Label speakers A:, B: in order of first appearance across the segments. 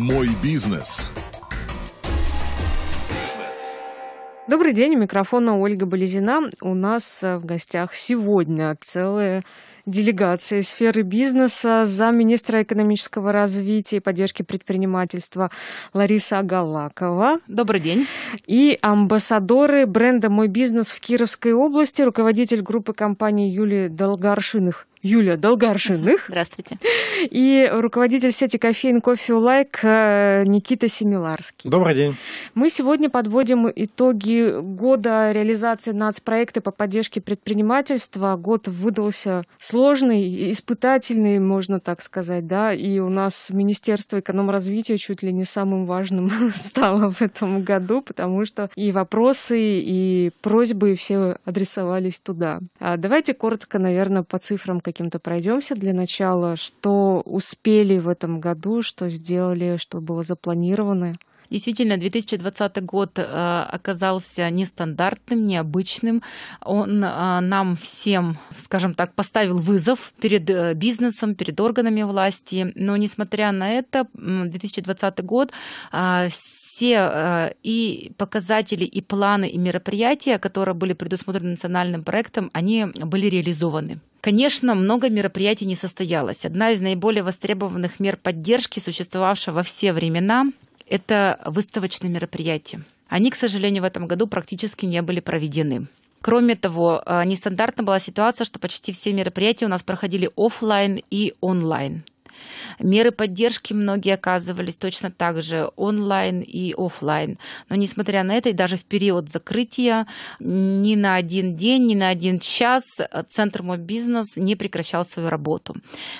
A: Мой бизнес.
B: Добрый день, у микрофона Ольга Болезина. У нас э, в гостях сегодня целая делегация сферы бизнеса, за министра экономического развития и поддержки предпринимательства Лариса Агалакова. Добрый день. И амбассадоры бренда «Мой бизнес» в Кировской области, руководитель группы компаний Юлии Долгоршиных Юлия Долгаршиных. Здравствуйте. И руководитель сети кофеин Кофе Лайк э, Никита Семиларский. Добрый день. Мы сегодня подводим итоги года реализации нацпроекта по поддержке предпринимательства. Год выдался сложный, испытательный, можно так сказать, да, и у нас Министерство экономразвития чуть ли не самым важным стало в этом году, потому что и вопросы, и просьбы все адресовались туда. А давайте коротко, наверное, по цифрам, какие каким-то пройдемся для начала, что успели в этом году, что сделали, что было запланировано.
C: Действительно, 2020 год э, оказался нестандартным, необычным. Он э, нам всем, скажем так, поставил вызов перед э, бизнесом, перед органами власти. Но, несмотря на это, 2020 год все и показатели, и планы, и мероприятия, которые были предусмотрены национальным проектом, они были реализованы. Конечно, много мероприятий не состоялось. Одна из наиболее востребованных мер поддержки, существовавшая во все времена, это выставочные мероприятия. Они, к сожалению, в этом году практически не были проведены. Кроме того, э, нестандартна была ситуация, что почти все мероприятия у нас проходили офлайн и онлайн. Меры поддержки многие оказывались точно так же онлайн и офлайн. Но несмотря на это, и даже в период закрытия ни на один день, ни на один час Центр «Мой бизнес» не прекращал свою работу.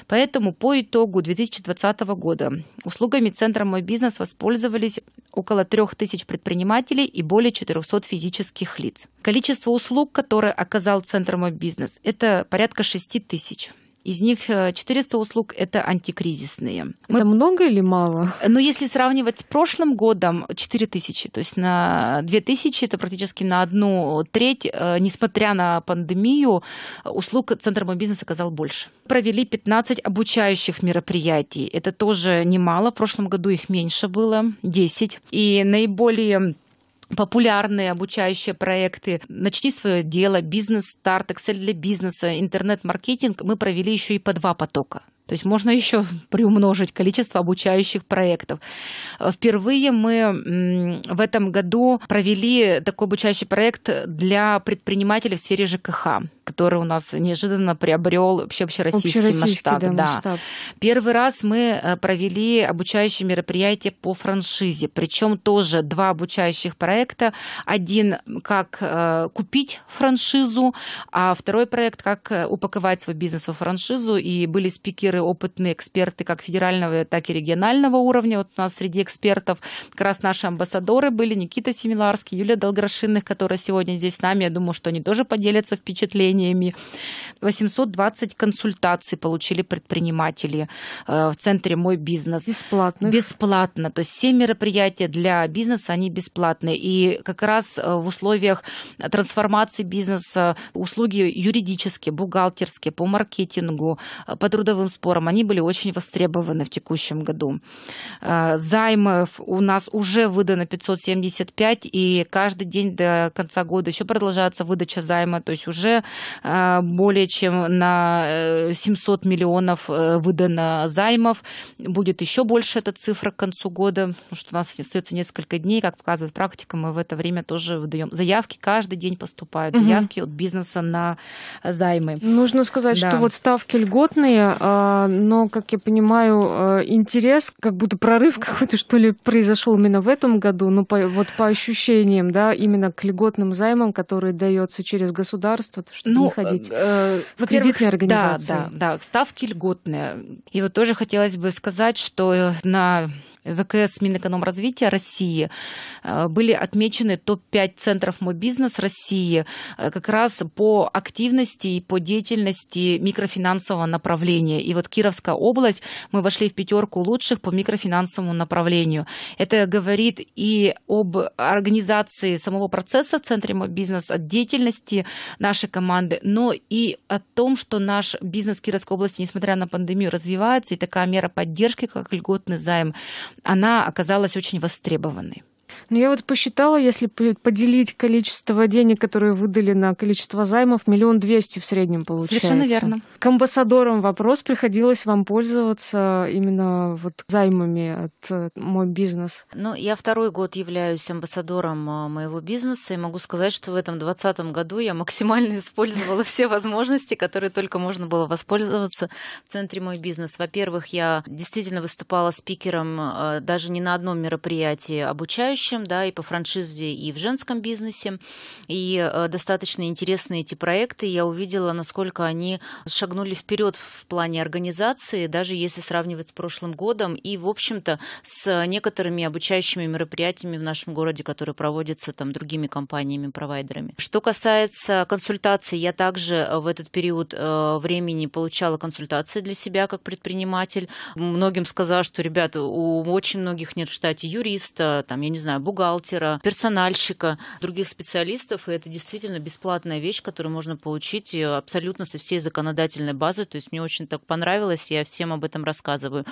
C: Поэтому по итогу 2020 года услугами Центра «Мой бизнес» воспользовались около 3000 предпринимателей и более 400 физических лиц. Количество услуг, которые оказал Центр «Мой бизнес», это порядка 6 тысяч. Из них 400 э, услуг – это антикризисные.
B: Мы... Это много или мало?
C: Ну, если сравнивать с прошлым годом, 4 тысячи. То есть на 2 тысячи – это практически на одну треть. Э, несмотря на пандемию, услуг Центр мой бизнес оказал больше. Провели 15 обучающих мероприятий. Это тоже немало. В прошлом году их меньше было, 10. И наиболее популярные обучающие проекты «Начни свое дело», «Бизнес-старт», «Excel для бизнеса», «Интернет-маркетинг» мы провели еще и по два потока. То есть можно еще приумножить количество обучающих проектов. Впервые мы в этом году провели такой обучающий проект для предпринимателей в сфере ЖКХ, который у нас неожиданно приобрел вообще общероссийский, общероссийский масштаб. Да, да. масштаб. Первый раз мы э, провели обучающие мероприятия по франшизе, причем тоже два обучающих проекта. Один как э, купить франшизу, а второй проект как э, упаковать свой бизнес во франшизу. И были спикеры лидеры, опытные эксперты как федерального, так и регионального уровня. Вот у нас среди экспертов как раз наши амбассадоры были Никита Семиларский, Юлия Долгрошинных, которая сегодня здесь с нами. Я думаю, что они тоже поделятся впечатлениями. 820 консультаций получили предприниматели э, в центре «Мой бизнес». Бесплатно. Бесплатно. То есть все мероприятия для бизнеса, они бесплатные. И как раз э, в условиях трансформации бизнеса услуги юридические, бухгалтерские, по маркетингу, э, по трудовым способам спором, они были очень востребованы в текущем году. Э, займов у нас уже выдано 575, и каждый день до конца года еще продолжается выдача займа, то есть уже э, более чем на 700 э, миллионов выдано займов. Будет еще больше эта цифра к концу года, потому что у нас остается несколько дней, как показывает практика, мы в это время тоже выдаем заявки, каждый день поступают заявки угу. от бизнеса на займы. Нужно сказать, да. что вот
B: ставки льготные а, а, но, как я понимаю, а, интерес, как будто прорыв какой-то, что ли, произошел именно в этом году, ну, по, вот по ощущениям, да, именно к льготным займам, которые дается через государство, чтобы ну, не ходить э, э в кредитные организации. Да,
C: да, да, ставки льготные. И вот тоже хотелось бы сказать, что на ВКС Минэкономразвития России э, были отмечены топ-5 центров «Мой бизнес» России э, как раз по активности и по деятельности микрофинансового направления. И вот Кировская область, мы вошли в пятерку лучших по микрофинансовому направлению. Это говорит и об организации самого процесса в центре «Мой бизнес», от деятельности нашей команды, но и о том, что наш бизнес Кировской области, несмотря на пандемию, развивается, и такая мера поддержки, как льготный займ, она оказалась очень востребованной.
B: Ну, я вот посчитала, если поделить количество денег, которые выдали на количество займов, миллион двести в среднем получается. Совершенно верно. К амбассадорам вопрос, приходилось вам пользоваться именно вот займами от э, «Мой бизнес»?
D: Ну, я второй год являюсь амбассадором э, моего бизнеса и могу сказать, что в этом двадцатом году я максимально использовала все возможности, которые только можно было воспользоваться в центре «Мой бизнес». Во-первых, я действительно выступала спикером э, даже не на одном мероприятии обучающим, будущем, да, и по франшизе, и в женском бизнесе. И э, достаточно интересные эти проекты. Я увидела, насколько они шагнули вперед в плане организации, даже если сравнивать с прошлым годом, и, в общем-то, с некоторыми обучающими мероприятиями в нашем городе, которые проводятся там другими компаниями, провайдерами. Что касается консультаций, я также э, в этот период э, времени получала консультации для себя как предприниматель. Многим сказала, что, ребята, у очень многих нет в штате юриста, там, я не знаю, знаю, бухгалтера, персональщика, других специалистов, и это действительно бесплатная вещь, которую можно получить э, абсолютно со всей законодательной базы, то есть мне очень так понравилось, я всем об этом рассказываю.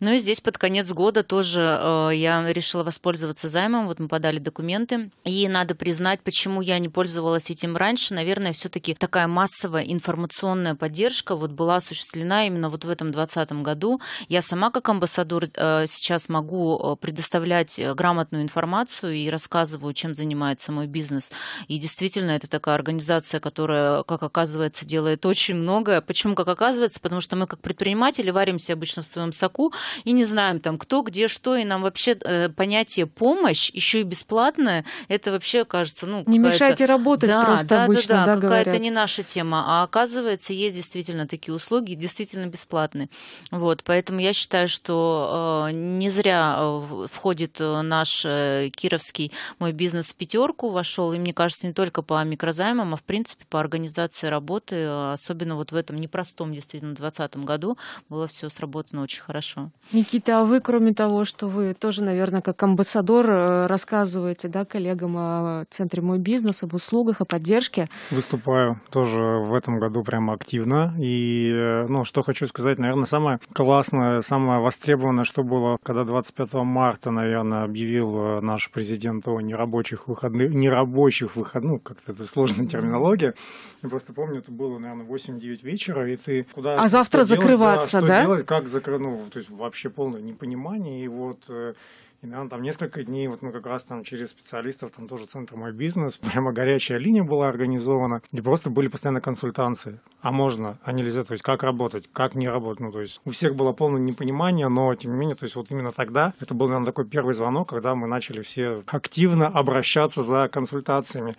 D: Ну и здесь под конец года тоже э, я решила воспользоваться займом, вот мы подали документы, и надо признать, почему я не пользовалась этим раньше, наверное, все-таки такая массовая информационная поддержка вот была осуществлена именно вот в этом 2020 году. Я сама как амбассадор э, сейчас могу э, предоставлять э, грамотную информацию информацию и рассказываю, чем занимается мой бизнес. И действительно, это такая организация, которая, как оказывается, делает очень многое. Почему, как оказывается? Потому что мы, как предприниматели, варимся обычно в своем соку и не знаем там, кто, где, что, и нам вообще э, понятие помощь, еще и бесплатная, это вообще кажется,
B: ну, Не мешайте работать да, просто да, обычно, да, да, да какая-то не
D: наша тема. А оказывается, есть действительно такие услуги, действительно бесплатные. Вот, поэтому я считаю, что э, не зря э, входит наш Э, кировский мой бизнес в пятерку вошел, и мне кажется, не только по микрозаймам, а в принципе по организации работы, а, особенно вот в этом непростом действительно 2020 году, было все сработано очень хорошо.
B: Никита, а вы, кроме того, что вы тоже, наверное, как амбассадор э, рассказываете да, коллегам о центре «Мой бизнес», об услугах, о поддержке?
A: Выступаю тоже в этом году прямо активно. И, э, ну, что хочу сказать, наверное, самое классное, самое востребованное, что было, когда 25 марта, наверное, объявил наш президент о нерабочих выходных, нерабочих выходных, ну, как-то это сложная терминология. Я просто помню, это было, наверное, 8-9 вечера, и ты куда... А завтра закрываться, делать, да? Что да? делать, как закрыть, ну, то есть вообще полное непонимание, и вот э, и нам там несколько дней, вот мы как раз там через специалистов, там тоже центр «Мой бизнес», прямо горячая линия была организована, где просто были постоянно консультации. А можно, а нельзя, то есть как работать, как не работать. Ну, то есть у всех было полное непонимание, но тем не менее, то есть вот именно тогда, это был, наверное, такой первый звонок, когда мы начали все активно обращаться за консультациями.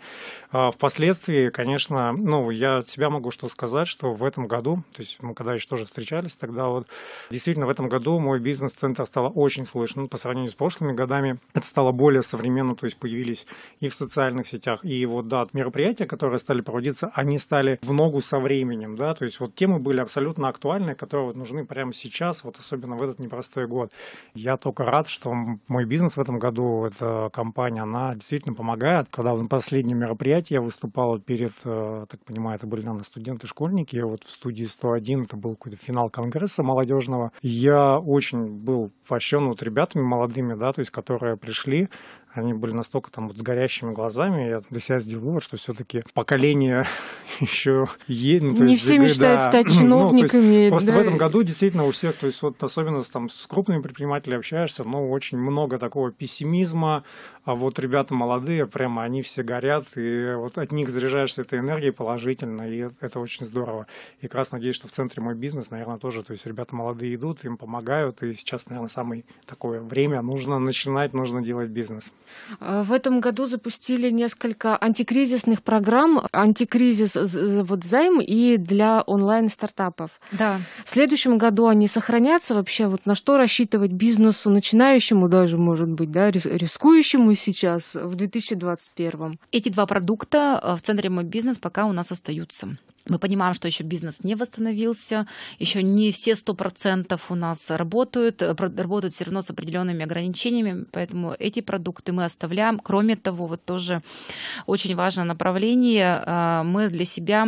A: А впоследствии, конечно, ну, я от себя могу что сказать, что в этом году, то есть мы когда еще тоже встречались, тогда вот действительно в этом году мой бизнес-центр стало очень слышен по сравнению с прошлым прошлыми годами это стало более современно, то есть появились и в социальных сетях, и вот, да, мероприятия, которые стали проводиться, они стали в ногу со временем, да, то есть вот темы были абсолютно актуальны, которые вот нужны прямо сейчас, вот особенно в этот непростой год. Я только рад, что мой бизнес в этом году, эта компания, она действительно помогает. Когда на последнем мероприятии я выступал перед, э, так понимаю, это были, наверное, студенты, школьники, я вот в студии 101, это был какой-то финал конгресса молодежного, я очень был поощрен вот ребятами молодыми, да, то есть которые пришли они были настолько там вот с горящими глазами. Я для себя сделал вывод, что все-таки поколение еще есть. Ну, не есть, мечтают да, стать ну, чиновниками. Ну, есть, просто да. в этом году действительно у всех, то есть вот особенно там с крупными предпринимателями общаешься, но очень много такого пессимизма. А вот ребята молодые, прямо они все горят, и вот от них заряжаешься этой энергией положительно, и это очень здорово. И как раз надеюсь, что в центре мой бизнес, наверное, тоже. То есть ребята молодые идут, им помогают, и сейчас, наверное, самое такое время. Нужно начинать, нужно делать бизнес.
B: Э, в этом году запустили несколько антикризисных программ, антикризис вот займ и для онлайн-стартапов. Да. В следующем году они сохранятся вообще, вот на что рассчитывать бизнесу, начинающему даже, может быть, да, рискующему сейчас в 2021? Эти
C: два продукта э, в Центре «Мой бизнес» пока у нас остаются. Мы понимаем, что еще бизнес не восстановился, еще не все сто процентов у нас работают, э, работают все равно с определенными ограничениями, поэтому эти продукты мы оставляем. Кроме того, вот тоже очень важное направление, э, мы для себя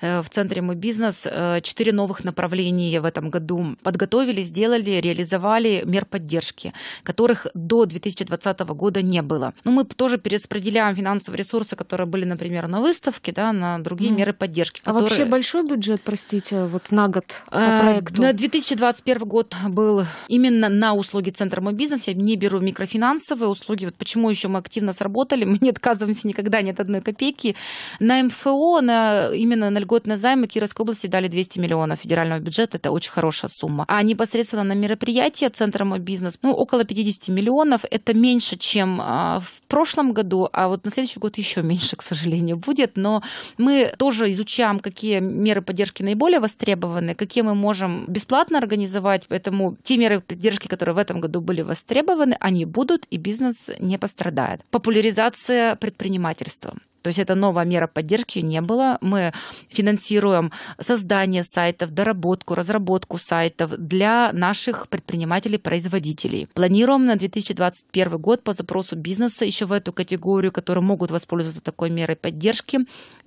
C: э, в Центре «Мой бизнес» четыре новых направления в этом году подготовили, сделали, реализовали мер поддержки, которых до 2020 года не было. Но ну, мы тоже перераспределяем финансовые ресурсы, которые были, например, на выставке, да, на другие mm меры поддержки. А которые... вообще
B: большой бюджет, простите, вот на год по э, проекту? На
C: 2021 год был именно на услуги Центра мой бизнес. Я не беру микрофинансовые услуги. Вот почему еще мы активно сработали. Мы не отказываемся никогда ни от одной копейки. На МФО, на, именно на льготные займы Кировской области дали 200 миллионов федерального бюджета. Это очень хорошая сумма. А непосредственно на мероприятия Центра мой бизнес, ну, около 50 миллионов. Это меньше, чем а, в прошлом году, а вот на следующий год еще меньше, к сожалению, будет. Но мы тоже изучаем какие меры поддержки наиболее востребованы, какие мы можем бесплатно организовать. Поэтому те меры поддержки, которые в этом году были востребованы, они будут, и бизнес не пострадает. Популяризация предпринимательства. То есть это новая мера поддержки не было. Мы финансируем создание сайтов, доработку, разработку сайтов для наших предпринимателей-производителей. Планируем на 2021 год по запросу бизнеса еще в эту категорию, которые могут воспользоваться такой мерой поддержки,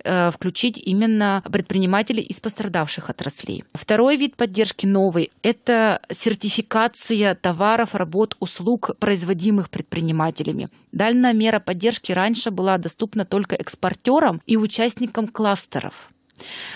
C: э, включить именно предпринимателей из пострадавших отраслей. Второй вид поддержки новый – это сертификация товаров, работ, услуг, производимых предпринимателями. Дальная мера поддержки раньше была доступна только экспортерам и участникам кластеров.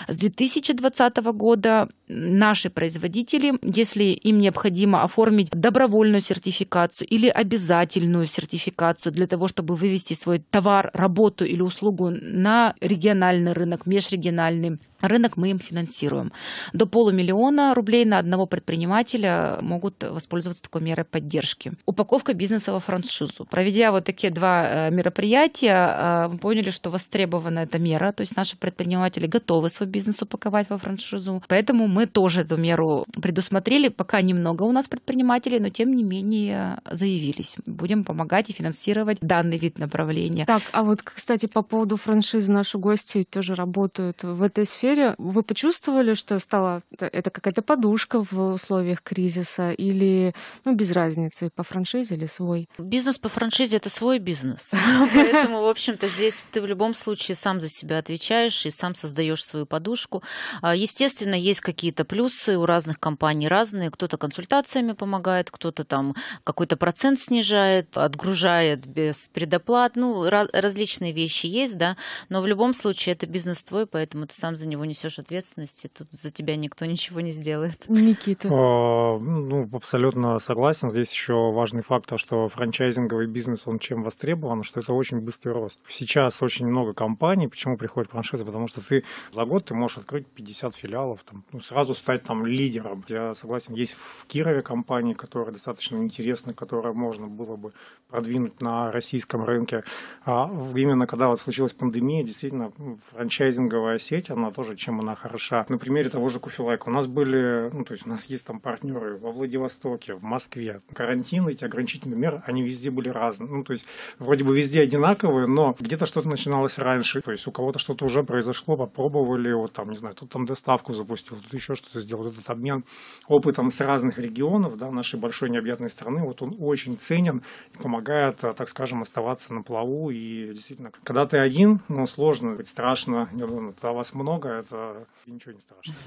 C: С 2020 года наши производители, если им необходимо оформить добровольную сертификацию или обязательную сертификацию для того, чтобы вывести свой товар, работу или услугу на региональный рынок, межрегиональный, Рынок мы им финансируем. До полумиллиона рублей на одного предпринимателя могут воспользоваться такой мерой поддержки. Упаковка бизнеса во франшизу. Проведя вот такие два э, мероприятия, э, мы поняли, что востребована эта мера, то есть наши предприниматели готовы свой бизнес упаковать во франшизу. Поэтому мы тоже эту меру предусмотрели. Пока немного у нас предпринимателей, но тем не менее заявились. Будем помогать и финансировать данный вид направления. Так,
B: а вот, кстати, по поводу франшизы наши гости тоже работают в этой сфере квартире, вы почувствовали, что стала это какая-то подушка в условиях кризиса или ну, без разницы, по франшизе или свой?
D: Бизнес по франшизе — это свой бизнес. Поэтому, в общем-то, здесь ты в любом случае сам за себя отвечаешь и сам создаешь свою подушку. А, естественно, есть какие-то плюсы у разных компаний разные. Кто-то консультациями помогает, кто-то там какой-то процент снижает, отгружает без предоплат. Ну, различные вещи есть, да, но в любом случае это бизнес твой, поэтому ты сам за него него несешь ответственности, тут за тебя никто ничего не сделает.
A: Никита. А, ну, абсолютно согласен. Здесь еще важный факт, что франчайзинговый бизнес, он чем востребован, что это очень быстрый рост. Сейчас очень много компаний, почему приходят франшизы потому что ты за год ты можешь открыть 50 филиалов, там, ну, сразу стать там лидером. Я согласен, есть в Кирове компании, которые достаточно интересны, которые можно было бы продвинуть на российском рынке. А именно когда вот случилась пандемия, действительно, франчайзинговая сеть, она тоже хуже, чем она хороша. На примере того же Кофелайка у нас были, ну, то есть у нас есть там партнеры во Владивостоке, в Москве. Карантин, эти ограничительные меры, они везде были разные. Ну, то есть вроде бы везде одинаковые, но где-то что-то начиналось раньше. То есть у кого-то что-то уже произошло, попробовали, вот там, не знаю, тут там доставку запустил, тут еще что-то сделал. Вот этот обмен опытом с разных регионов, да, нашей большой необъятной страны, вот он очень ценен и помогает, а, так скажем, оставаться на плаву. И действительно, когда ты один, ну, сложно, страшно, неудобно, ну, вас много, это ничего не страшно.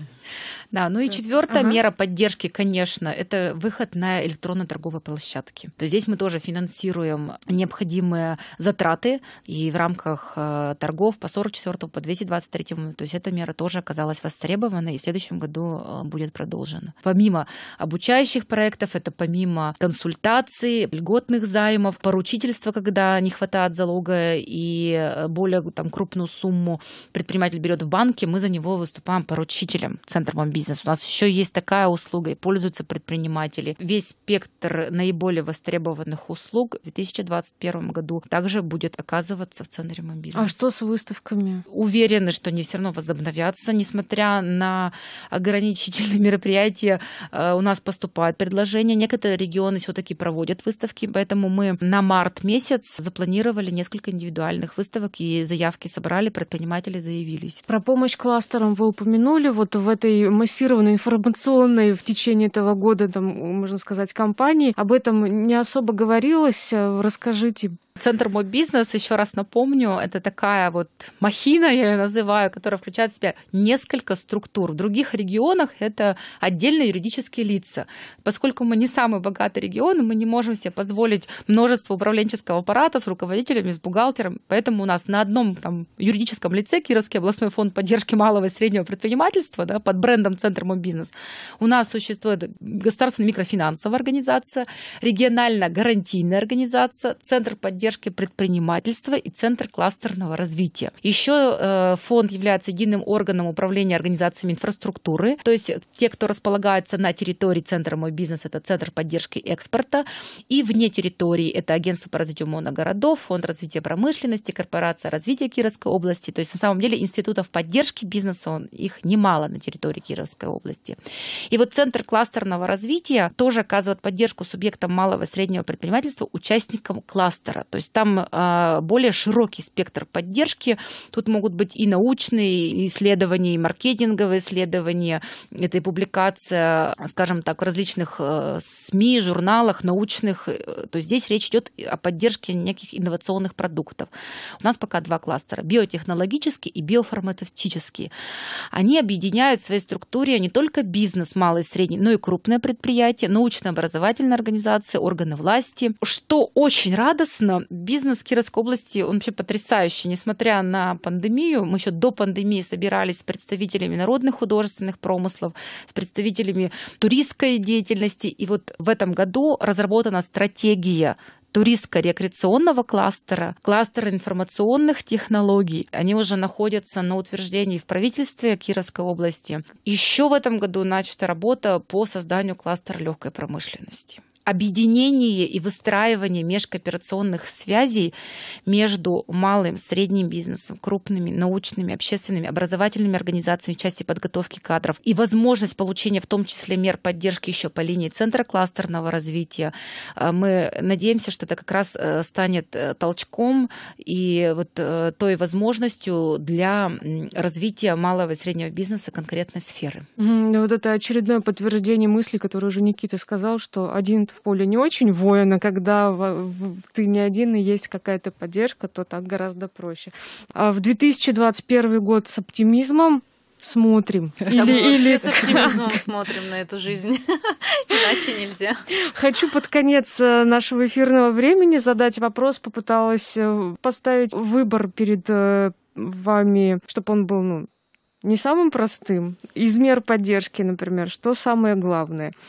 A: Да, ну и э, четвертая мера
C: поддержки, конечно, это выход на электронно-торговые площадки. То здесь мы тоже финансируем необходимые затраты и в рамках э, торгов по 44 по 223 то есть эта мера тоже оказалась востребована и в следующем году э, будет продолжена. Помимо обучающих проектов, это помимо консультаций, льготных займов, поручительства, когда не хватает залога и более там крупную сумму предприниматель берет в банке, мы за него выступаем поручителем Центра Бизнес. У нас еще есть такая услуга, и пользуются предприниматели. Весь спектр наиболее востребованных услуг в 2021 году также будет оказываться в Центре Бизнес. А что
B: с выставками?
C: Уверены, что они все равно возобновятся, несмотря на ограничительные мероприятия. Э, у нас поступают предложения. Некоторые регионы все-таки проводят выставки, поэтому мы на март месяц запланировали несколько индивидуальных выставок и заявки собрали, предприниматели заявились.
B: Про помощь кластером вы упомянули, вот в этой массированной информационной в течение этого года, там, можно сказать, кампании, об этом не особо говорилось. Расскажите Центр «Мой бизнес», еще раз напомню, это такая
C: вот махина, я ее называю, которая включает в себя несколько структур. В других регионах это отдельные юридические лица. Поскольку мы не самый богатый регион, мы не можем себе позволить множество управленческого аппарата с руководителями, с бухгалтером. Поэтому у нас на одном там, юридическом лице Кировский областной фонд поддержки малого и среднего предпринимательства да, под брендом «Центр «Мой бизнес» у нас существует государственная микрофинансовая организация, регионально-гарантийная организация, Центр поддержки поддержки предпринимательства и Центр кластерного развития. Еще э, фонд является единым органом управления организациями инфраструктуры, то есть те, кто располагается на территории Центра «Мой бизнес», это Центр поддержки экспорта, и вне территории это Агентство по развитию моногородов, Фонд развития промышленности, Корпорация развития Кировской области. То есть на самом деле институтов поддержки бизнеса, он, их немало на территории Кировской области. И вот Центр кластерного развития тоже оказывает поддержку субъектам малого и среднего предпринимательства, участникам кластера. То есть там а, более широкий спектр поддержки. Тут могут быть и научные исследования, и маркетинговые исследования. Это и публикация, скажем так, в различных э, СМИ, журналах научных. Э, то есть здесь речь идет о поддержке неких инновационных продуктов. У нас пока два кластера – биотехнологический и биофармацевтический. Они объединяют в своей структуре не только бизнес, малый и средний, но и крупное предприятие, научно-образовательные организации, органы власти, что очень радостно, бизнес Кировской области, он вообще потрясающий. Несмотря на пандемию, мы еще до пандемии собирались с представителями народных художественных промыслов, с представителями туристской деятельности. И вот в этом году разработана стратегия туристско-рекреационного кластера, кластера информационных технологий. Они уже находятся на утверждении в правительстве Кировской области. Еще в этом году начата работа по созданию кластера легкой промышленности объединение и выстраивание межкооперационных связей между малым, средним бизнесом, крупными, научными, общественными, образовательными организациями в части подготовки кадров и возможность получения в том числе мер поддержки еще по линии Центра кластерного развития. Э, мы надеемся, что это как раз э, станет э, толчком и вот той возможностью для развития малого и среднего бизнеса конкретной сферы.
B: Ну, вот это очередное подтверждение мысли, которую уже Никита сказал, что один в поле не очень воина, когда ты не один и есть какая-то поддержка, то так гораздо проще. А в 2021 год с оптимизмом смотрим. Или, мы или... с оптимизмом
D: смотрим на эту жизнь. Иначе нельзя.
B: Хочу под конец э, нашего эфирного времени задать вопрос. Попыталась э, поставить выбор перед э, вами, чтобы он был ну, не самым простым. Измер поддержки, например, что самое главное –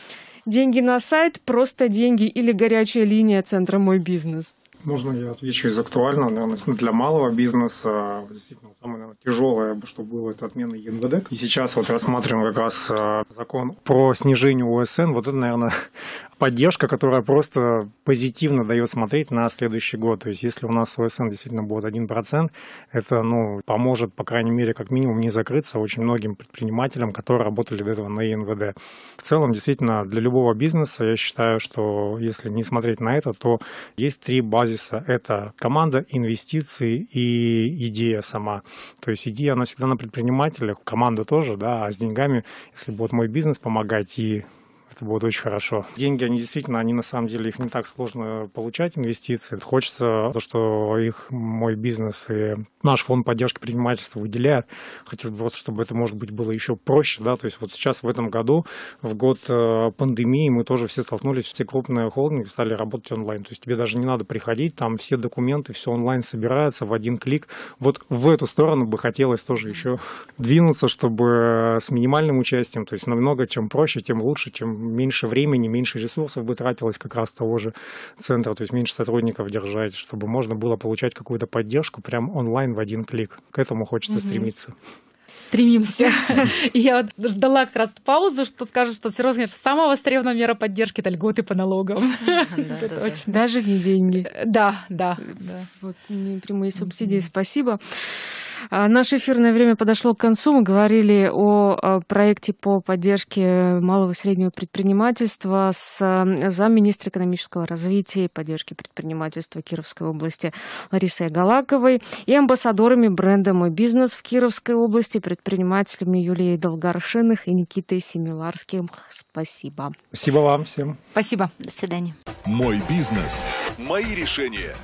B: Деньги на сайт, просто деньги или горячая линия центра «Мой бизнес»?
A: Можно я отвечу из актуального? Наверное, для малого бизнеса действительно самое наверное, тяжелое, что было, это отмена ЕНВД. И сейчас вот рассматриваем как раз а, закон про снижение УСН. Вот это, наверное, поддержка, которая просто позитивно дает смотреть на следующий год. То есть если у нас ОСН действительно будет 1%, это ну, поможет, по крайней мере, как минимум не закрыться очень многим предпринимателям, которые работали до этого на ИНВД. В целом, действительно, для любого бизнеса, я считаю, что если не смотреть на это, то есть три базиса. Это команда, инвестиции и идея сама. То есть идея, она всегда на предпринимателях, команда тоже, да, а с деньгами, если будет мой бизнес помогать и это будет очень хорошо. Деньги, они действительно, они на самом деле, их не так сложно получать, инвестиции. Хочется, то, что их мой бизнес и наш фонд поддержки предпринимательства выделяет. Хотелось бы просто, чтобы это, может быть, было еще проще, да, то есть вот сейчас в этом году, в год э, пандемии, мы тоже все столкнулись, все крупные холдинги стали работать онлайн, то есть тебе даже не надо приходить, там все документы, все онлайн собирается в один клик. Вот в эту сторону бы хотелось тоже еще двинуться, чтобы с минимальным участием, то есть намного чем проще, тем лучше, чем меньше времени, меньше ресурсов бы тратилось как раз того же центра, то есть меньше сотрудников держать, чтобы можно было получать какую-то поддержку прямо онлайн в один клик. К этому хочется угу. стремиться
C: стремимся. я вот ждала как раз паузу, что скажут, что серьезно, конечно, самая востребованная мера поддержки — это льготы по налогам.
B: Даже не деньги. Да, да. Прямые субсидии, спасибо. А, наше эфирное время подошло к концу. Мы говорили о а, проекте по поддержке малого и среднего предпринимательства с а, замминистра экономического развития и поддержки предпринимательства Кировской области Ларисой Галаковой и амбассадорами бренда «Мой бизнес» в Кировской области предпринимателями Юлией Долгоршиных и Никитой Семиларским. Спасибо.
A: Спасибо вам всем.
B: Спасибо. До свидания.
A: «Мой бизнес.
D: Мои решения».